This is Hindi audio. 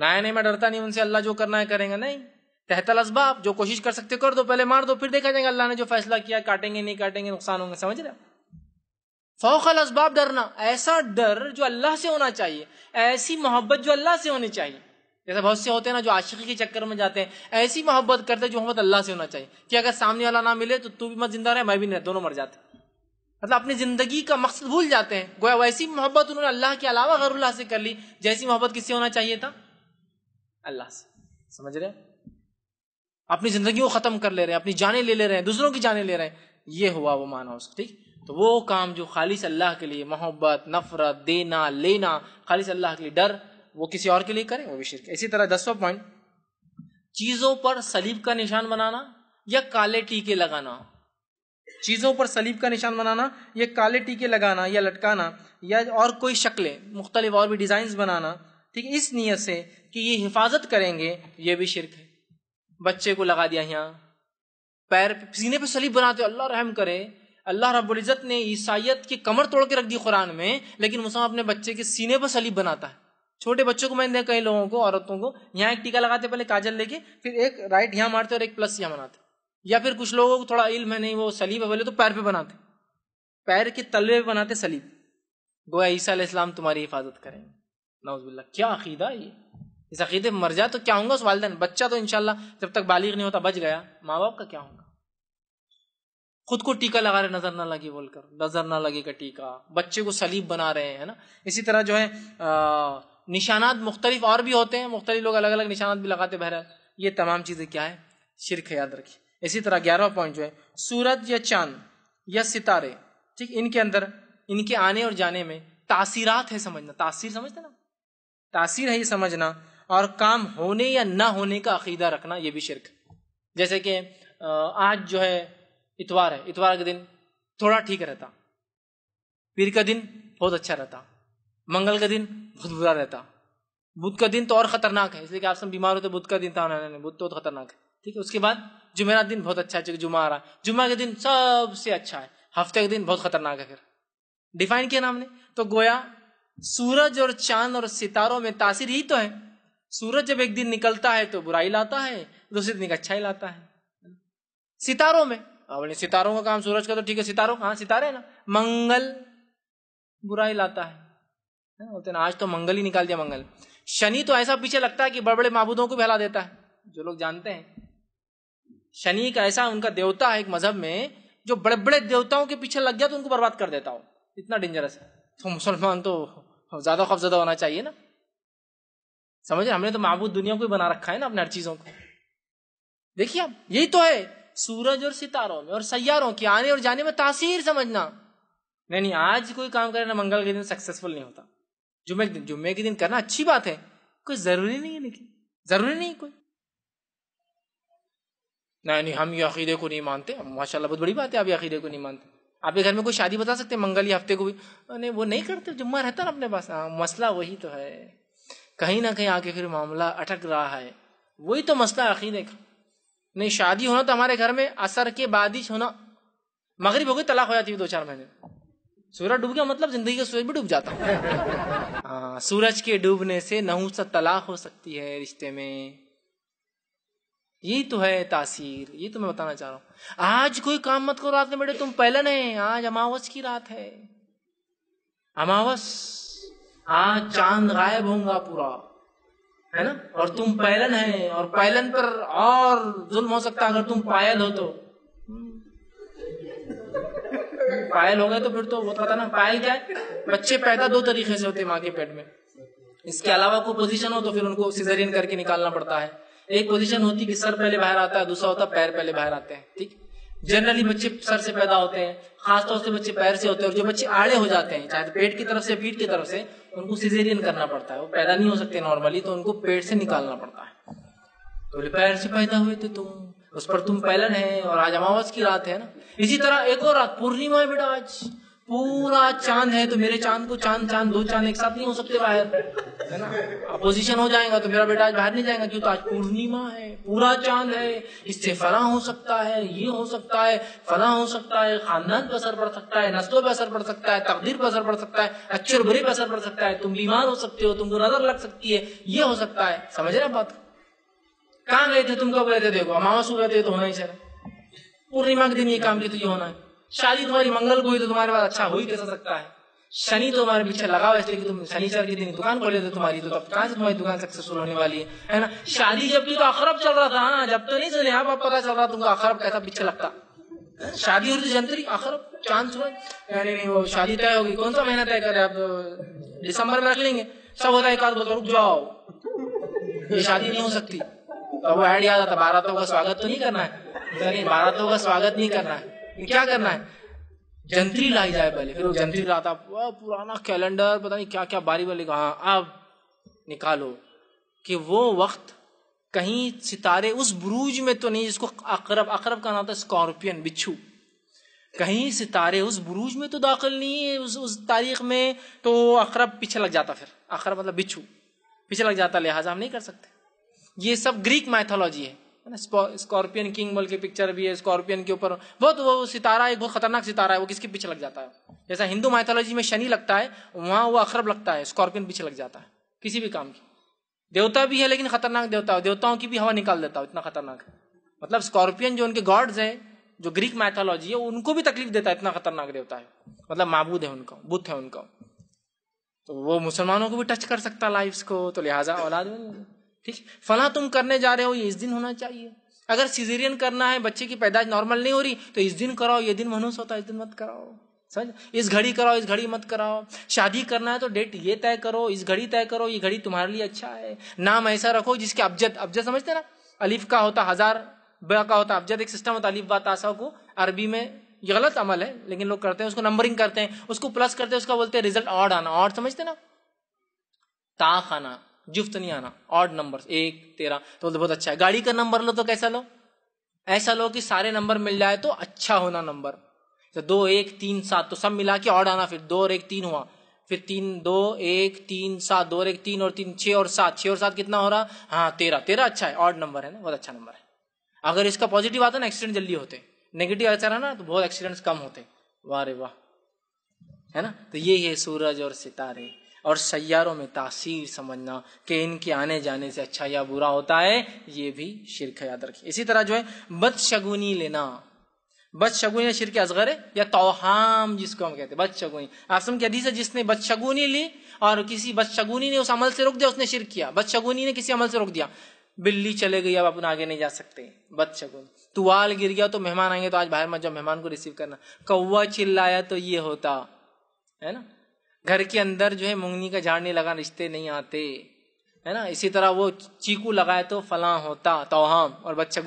राय नहीं मैं डरता नहीं उनसे अल्लाह जो करना है करेंगे नहीं तहतल असबाब जो कोशिश कर सकते कर दो पहले मार दो फिर देखा जाएगा अल्लाह ने जो फैसला किया काटेंगे नहीं काटेंगे नुकसान होंगे समझ रहे फौखल असबाब डरना ऐसा डर जो अल्लाह से होना चाहिए ऐसी मोहब्बत जो अल्लाह से होनी चाहिए जैसे बहुत से होते हैं ना जो आशिकी के चक्कर में जाते हैं ऐसी मोहब्बत करते हैं जो मोहब्बत अल्लाह से होना चाहिए कि अगर सामने वाला ना मिले तो तू भी मत जिंदा रहे मैं भी नहीं दोनों मर जाते मतलब अपनी जिंदगी का मकसद भूल जाते हैं गोया वैसी मोहब्बत उन्होंने अल्लाह के अलावा गैरुल्लाह से कर ली जैसी मोहब्बत किससे होना चाहिए था अल्लाह से समझ रहे हैं अपनी जिंदगी को खत्म कर ले रहे हैं अपनी जाने ले ले रहे हैं दूसरों की जाने ले रहे हैं ये हुआ वो माना उसका ठीक तो वो काम जो खालिश अल्लाह के लिए मोहब्बत नफरत देना लेना खालिश अल्लाह के लिए डर वो किसी और के लिए करें वो भी शिरक इसी तरह दसवा पॉइंट चीजों पर सलीब का निशान बनाना या काले टीके लगाना चीजों पर सलीब का निशान बनाना या काले टीके लगाना या लटकाना या और कोई शक्लें मुख्तलिफ और भी डिजाइन बनाना ठीक है इस नीयत से कि ये हिफाजत करेंगे ये भी शिरक है बच्चे को लगा दिया यहाँ पैर सीने पे सलीब बनाते अल्लाह रहम करे अल्लाह रब्बुल इज़्ज़त ने ईसाइत की कमर तोड़ के रख दी कुरान में लेकिन मुसा अपने बच्चे के सीने पर सलीब बनाता है छोटे बच्चों को मैंने देखा कई लोगों को औरतों को यहाँ एक टीका लगाते पहले काजल लेके फिर एक राइट यहाँ मारते और एक प्लस यहाँ बनाते या फिर कुछ लोगों को थोड़ा इल्म है नहीं वो सलीब है बोले तो पैर पे बनाते पैर के तलवे पे बनाते सलीब गोया ईसा इस्लाम तुम्हारी हिफाजत करेंगे नवजुल्ला क्या अकीदा ये इस अकीदे मर जाए तो क्या होगा उस वालदेन बच्चा तो इनशाला जब तक बालिग नहीं होता बच गया माँ बाप का क्या होगा खुद को टीका लगा रहे नजर ना लगे बोलकर नजर ना लगेगा टीका बच्चे को सलीब बना रहे हैं ना इसी तरह जो है निशानात मुख्तलिफ और भी होते हैं मुख्तलिफ लोग अलग अलग निशानात भी लगाते बहरहाल ये तमाम चीजें क्या है शिरक याद रखिए इसी तरह ग्यारहवा पॉइंट जो है सूरज या चांद या सितारे ठीक इनके अंदर इनके आने और जाने में तासीरात है समझना तासीर समझते ना तासीर है ये समझना और काम होने या ना होने का अकीदा रखना ये भी शिरक जैसे कि आज जो है इतवार है इतवार के दिन थोड़ा ठीक रहता पीर का दिन बहुत अच्छा रहता मंगल का दिन बहुत बुरा रहता बुध का दिन तो और खतरनाक है इसलिए कि आप सब बीमार होते तो बुध का दिन था उन्होंने बुध तो, बहुत खतरनाक है ठीक है उसके बाद जुमेरा दिन बहुत अच्छा है जुमा आ रहा है जुमा के दिन सबसे अच्छा है हफ्ते का दिन बहुत खतरनाक है फिर डिफाइन किया ना हमने तो गोया सूरज और चांद और सितारों में तासीर ही तो है सूरज जब एक दिन निकलता है तो बुराई लाता है दूसरे दिन अच्छाई लाता है सितारों में बोले सितारों का काम सूरज का तो ठीक है सितारों का हाँ सितारे ना मंगल बुराई लाता है बोलते ना आज तो मंगल ही निकाल दिया मंगल शनि तो ऐसा पीछे लगता है कि बड़े बड़े महबूदों को फैला देता है जो लोग जानते हैं शनि का ऐसा उनका देवता है एक मजहब में जो बड़े बड़े देवताओं के पीछे लग गया तो उनको बर्बाद कर देता हो इतना डेंजरस है तो मुसलमान तो ज्यादा खौफजदा होना चाहिए ना समझे हमने तो महबूद दुनिया को ही बना रखा है ना अपने हर चीजों को देखिए आप यही तो है सूरज और सितारों में और सैयारों की आने और जाने में तासीर समझना नहीं नहीं आज कोई काम करे ना मंगल के दिन सक्सेसफुल नहीं होता जुम्मे के दिन जुम्मे के दिन करना अच्छी बात है कोई जरूरी नहीं है लेकिन जरूरी नहीं कोई नहीं नहीं हम ये अकीदे को नहीं मानते माशाल्लाह बहुत बड़ी बात है आप ये अकीदे को नहीं मानते आपके घर में कोई शादी बता सकते हैं मंगल या हफ्ते को भी नहीं वो नहीं करते जुम्मा रहता ना अपने पास हाँ, मसला वही तो है कहीं ना कहीं आके फिर मामला अटक रहा है वही तो मसला अकीदे का नहीं शादी होना तो हमारे घर में असर के ही होना मगरब हो गई तलाक हो जाती है दो चार महीने सूरज डूब गया मतलब जिंदगी का सूरज भी डूब जाता है आ, हाँ, सूरज के डूबने से सा तलाक हो सकती है रिश्ते में यही तो है तासीर ये तो मैं बताना चाह रहा हूं आज कोई काम मत करो रात में बेटे तुम पहले नहीं आज अमावस की रात है अमावस हाँ चांद गायब होगा पूरा है ना और तुम पैलन है और पैलन पर और जुल्म हो सकता अगर तुम पायल हो तो पायल हो गए तो फिर तो वो तो पता ना पायल क्या है बच्चे पैदा दो तरीके से होते माँ के पेट में इसके अलावा कोई पोजीशन हो तो फिर उनको सिजरियन करके निकालना पड़ता है एक पोजीशन होती कि सर पहले बाहर आता है दूसरा होता पैर पहले बाहर आते हैं ठीक जनरली बच्चे सर से पैदा होते हैं खासतौर से बच्चे पैर से होते हैं और जो बच्चे आड़े हो जाते हैं चाहे तो पेट की तरफ से पीठ की तरफ से उनको सिजेरियन करना पड़ता है वो पैदा नहीं हो सकते नॉर्मली तो उनको पेट से निकालना पड़ता है तो बोले पैर से पैदा हुए थे तुम उस पर तुम पैलन है और आज अमावस की रात है ना इसी तरह एक और रात पूर्णिमा है बेटा आज पूरा चांद है तो मेरे चांद को चांद चांद दो चांद एक साथ नहीं हो सकते बाहर है ना अपोजिशन हो जाएगा तो मेरा बेटा आज बाहर नहीं जाएगा क्यों तो आज पूर्णिमा है पूरा चांद है इससे फला हो सकता है ये हो सकता है फला हो सकता है खानदान पर असर पड़ सकता है नस्लों पर असर पड़ सकता है तकदीर पर असर पड़ सकता है अच्छे और बुरे पर असर पड़ सकता है तुम बीमार हो सकते हो तुमको नजर लग सकती है ये हो सकता है समझ रहे बात कहाँ गए थे तुम कब गए थे देखो अमावस गए थे तो होना ही सर पूर्णिमा के दिन ये काम की तुझे तो होना है शादी तुम्हारी मंगल को हुई तो तुम्हारे पास अच्छा हो ही कैसा सकता है शनि तो हमारे पीछे लगा हुआ इसलिए कि तुम शनिचर के दिन दुकान खोले थे तुम्हारी तो कहाँ से तुम्हारी दुकान सक्सेसफुल होने वाली है है ना शादी जब भी तो अखरब चल रहा था हाँ जब तो नहीं सुने आप पता चल रहा तुमको अखरब कैसा पीछे लगता हाँ, शादी और जंतरी अखरब चांस हुआ नहीं नहीं वो शादी तय होगी कौन सा महीना तय करे आप दिसंबर में रख लेंगे सब होता है एक आध तो रुक जाओ ये शादी नहीं हो सकती तो वो ऐड याद आता बारातों का स्वागत तो नहीं करना है बारातों का स्वागत नहीं करना है क्या करना है जंतरी लाई जाए पहले फिर वो जंतरी लाता पुराना कैलेंडर पता नहीं क्या क्या बारी बारी कहा अब निकालो कि वो वक्त कहीं सितारे उस ब्रूज में तो नहीं जिसको अकरब अकरब का नाम था स्कॉर्पियन बिच्छू कहीं सितारे उस ब्रूज में तो दाखिल नहीं है उस उस तारीख में तो अकरब पीछे लग जाता फिर अकरब मतलब बिच्छू पीछे लग जाता लिहाजा हम नहीं कर सकते ये सब ग्रीक माइथोलॉजी है स्कॉर्पियन किंग बोल के पिक्चर भी है स्कॉर्पियन के ऊपर बहुत तो वो सितारा एक बहुत खतरनाक सितारा है वो किसके पीछे लग जाता है जैसा हिंदू माइथोलॉजी में शनि लगता है वहां वो अखरब लगता है स्कॉर्पियन पीछे लग जाता है किसी भी काम की देवता भी है लेकिन खतरनाक देवता है देवताओं की भी हवा निकाल देता है इतना खतरनाक मतलब स्कॉर्पियन जो उनके गॉड्स है जो ग्रीक माइथोलॉजी है उनको भी तकलीफ देता है इतना खतरनाक देवता है मतलब माबूद है उनका बुद्ध है उनका तो वो मुसलमानों को भी टच कर सकता है लाइफ को तो लिहाजा औलाद में ठीक फला तुम करने जा रहे हो ये इस दिन होना चाहिए अगर सीजेरियन करना है बच्चे की पैदाइश नॉर्मल नहीं हो रही तो इस दिन कराओ ये दिन मनुष्य होता है इस दिन मत कराओ समझ इस घड़ी कराओ इस घड़ी मत कराओ शादी करना है तो डेट ये तय करो इस घड़ी तय करो ये घड़ी तुम्हारे लिए अच्छा है नाम ऐसा रखो जिसके अब्जद अफजत समझते ना अलीफ का होता हजार ब का होता अफजत एक सिस्टम होता अलीफ बाशा को अरबी में ये गलत अमल है लेकिन लोग करते हैं उसको नंबरिंग करते हैं उसको प्लस करते हैं उसका बोलते हैं रिजल्ट ऑड आना और समझते ना ता खाना जुफ्त नहीं आना ऑड नंबर एक तेरह तो बोलते बहुत अच्छा है गाड़ी का नंबर लो तो कैसा लो ऐसा लो कि सारे नंबर मिल जाए तो अच्छा होना नंबर तो दो एक तीन सात तो सब मिला के ऑड आना फिर दो और एक तीन हुआ फिर तीन दो एक तीन सात दो और एक तीन और तीन छः और सात छह और सात कितना हो रहा हाँ तेरह तेरह अच्छा है ऑड नंबर है ना बहुत अच्छा नंबर है अगर इसका पॉजिटिव आता ना एक्सीडेंट जल्दी होते नेगेटिव अच्छा रहा ना तो बहुत एक्सीडेंट्स कम होते वाह रे वाह है ना तो ये है सूरज और सितारे और सैारों में तासीर समझना कि इनके आने जाने से अच्छा या बुरा होता है ये भी शिरक याद रखिए इसी तरह जो है बदशगुनी लेना बदशगुनी शिरक असगर है या तोहाम जिसको हम कहते हैं बदशगुनी आसम की हदीस है जिसने बदशगुनी ली और किसी बदशगुनी ने उस अमल से रोक दिया उसने शिरक किया बदशगुनी ने किसी अमल से रोक दिया बिल्ली चले गई अब अपन आगे नहीं जा सकते बदशगुन तुवाल गिर गया तो मेहमान आएंगे तो आज बाहर मत जाओ मेहमान को रिसीव करना कौवा चिल्लाया तो ये होता है ना घर के अंदर जो है मुंगनी का झाड़ने लगा रिश्ते नहीं आते है ना इसी तरह वो चीकू लगाए तो फला होता तोहम और बच्चा